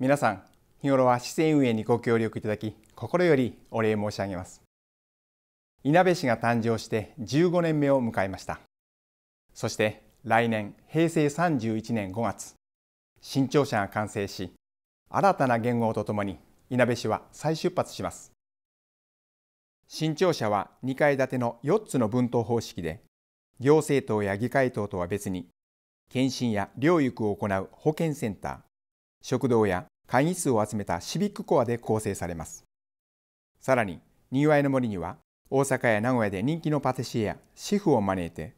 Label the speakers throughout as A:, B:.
A: 皆さん日頃は市政運営にご協力いただき心よりお礼申し上げますいなべ市が誕生して15年目を迎えましたそして来年平成31年5月新庁舎が完成し新たな元号とともにいなべ市は再出発します新庁舎は2階建ての4つの分棟方式で行政棟や議会棟とは別に検診や療育を行う保健センター食堂や会議室を集めたシビックコアで構成されます。さらに、にぎいの森には、大阪や名古屋で人気のパティシエやシェフを招いて、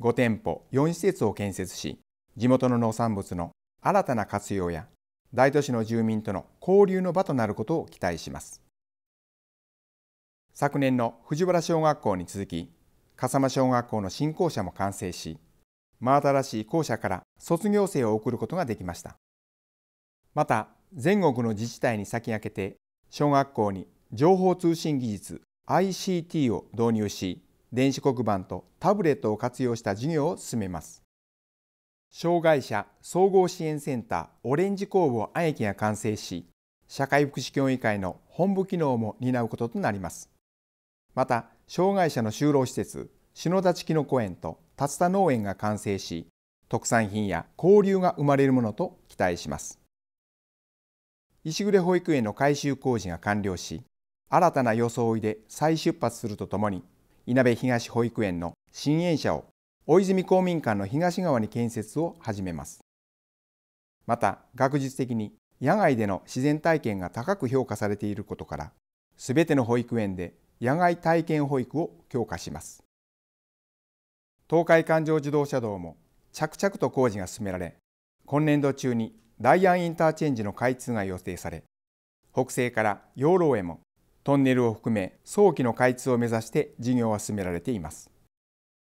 A: 5店舗4施設を建設し、地元の農産物の新たな活用や、大都市の住民との交流の場となることを期待します。昨年の藤原小学校に続き、笠間小学校の新校舎も完成し、真新しい校舎から卒業生を送ることができました。また全国の自治体に先駆けて小学校に情報通信技術 ICT を導入し電子黒板とタブレットを活用した授業を進めます障害者総合支援センターオレンジ工房愛駅が完成し社会福祉協議会の本部機能も担うこととなりますまた障害者の就労施設篠立きの公園と竜田農園が完成し特産品や交流が生まれるものと期待します石暮保育園の改修工事が完了し新たな装いで再出発するとともにいなべ東保育園の新園舎を大泉公民館の東側に建設を始めますまた学術的に野外での自然体験が高く評価されていることからすべての保育園で野外体験保育を強化します東海環状自動車道も着々と工事が進められ今年度中にダイアンインターチェンジの開通が予定され、北西から養老へもトンネルを含め早期の開通を目指して事業は進められています。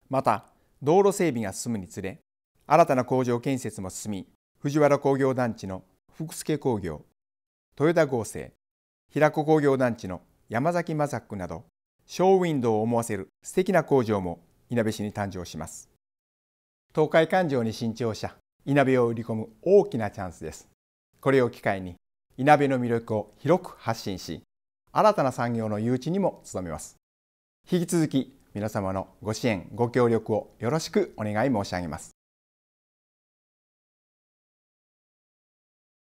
A: また、道路整備が進むにつれ、新たな工場建設も進み、藤原工業団地の福助工業、豊田合成、平子工業団地の山崎マザックなど、ショーウィンドウを思わせる素敵な工場もいなべ市に誕生します。東海環状に新庁舎稲部を売り込む大きなチャンスですこれを機会に稲部の魅力を広く発信し新たな産業の誘致にも努めます引き続き皆様のご支援ご協力をよろしくお願い申し上げます